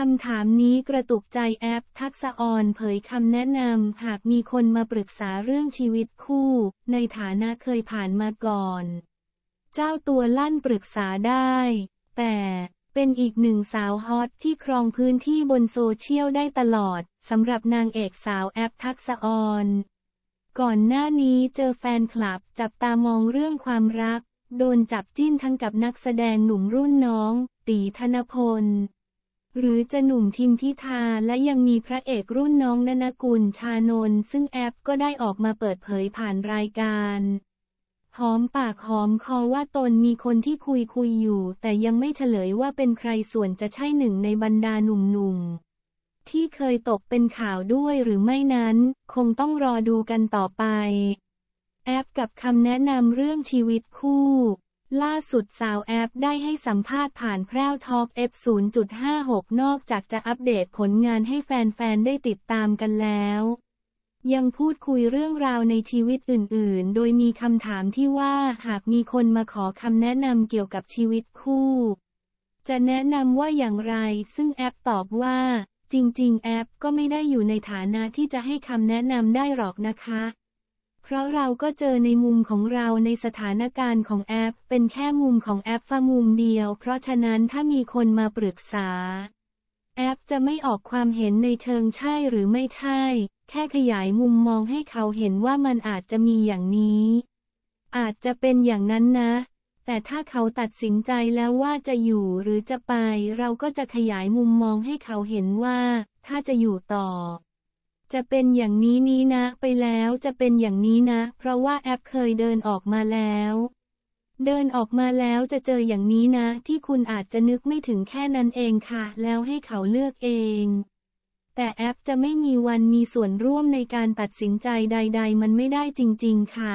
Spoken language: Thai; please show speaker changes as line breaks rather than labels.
คำถามนี้กระตุกใจแอปทักษออนเผยคำแนะนำหากมีคนมาปรึกษาเรื่องชีวิตคู่ในฐานะเคยผ่านมาก่อน เจ้าตัวลั่นปรึกษาได้ แต่เป็นอีกหนึ่งสาวฮอตที่ครองพื้นที่บนโซเชียลได้ตลอดสำหรับนางเอกสาวแอปทักษออน ก่อนหน้านี้เจอแฟนคลับจับตามองเรื่องความรัก โดนจับจิ้นทั้งกับนักแสดงหนุ่มรุ่นน้อง ตีธนพลหรือจะหนุ่มทิมพิธาและยังมีพระเอกรุ่นน้องนนกุลชานนซึ่งแอปก็ได้ออกมาเปิดเผยผ่านรายการหอมปากหอมคอว่าตนมีคนที่คุยคุยอยู่ แต่ยังไม่เฉลยว่าเป็นใครส่วนจะใช่หนึ่งในบรรดาหนุ่มๆ ที่เคยตกเป็นข่าวด้วยหรือไม่นั้น คงต้องรอดูกันต่อไป แอปกับคำแนะนำเรื่องชีวิตคู่ล่าสุดสาวแอปได้ให้สัมภาษณ์ผ่านแพร่ทอล์ก F 0.56นอกจากจะอัปเดตผลงานให้แฟนๆ ได้ติดตามกันแล้ว ยังพูดคุยเรื่องราวในชีวิตอื่นๆ โดยมีคำถามที่ว่าหากมีคนมาขอคำแนะนำเกี่ยวกับชีวิตคู่ จะแนะนำว่าอย่างไร ซึ่งแอปตอบว่า จริงๆ แอปก็ไม่ได้อยู่ในฐานะที่จะให้คำแนะนำได้หรอกนะคะเพราะเราก็เจอในมุมของเราในสถานการณ์ของแอปเป็นแค่มุมของแอปฝ่ามุมเดียว เพราะฉะนั้นถ้ามีคนมาปรึกษาแอปจะไม่ออกความเห็นในเชิงใช่หรือไม่ใช่ แค่ขยายมุมมองให้เขาเห็นว่ามันอาจจะมีอย่างนี้ อาจจะเป็นอย่างนั้นนะ แต่ถ้าเขาตัดสินใจแล้วว่าจะอยู่หรือจะไป เราก็จะขยายมุมมองให้เขาเห็นว่า ถ้าจะอยู่ต่อจะเป็นอย่างนี้นี้นะ ไปแล้วจะเป็นอย่างนี้นะ เพราะว่าแอปเคยเดินออกมาแล้ว เดินออกมาแล้วจะเจออย่างนี้นะ ที่คุณอาจจะนึกไม่ถึงแค่นั้นเองค่ะ แล้วให้เขาเลือกเอง แต่แอปจะไม่มีวันมีส่วนร่วมในการตัดสินใจใด ๆ มันไม่ได้จริงๆ ค่ะ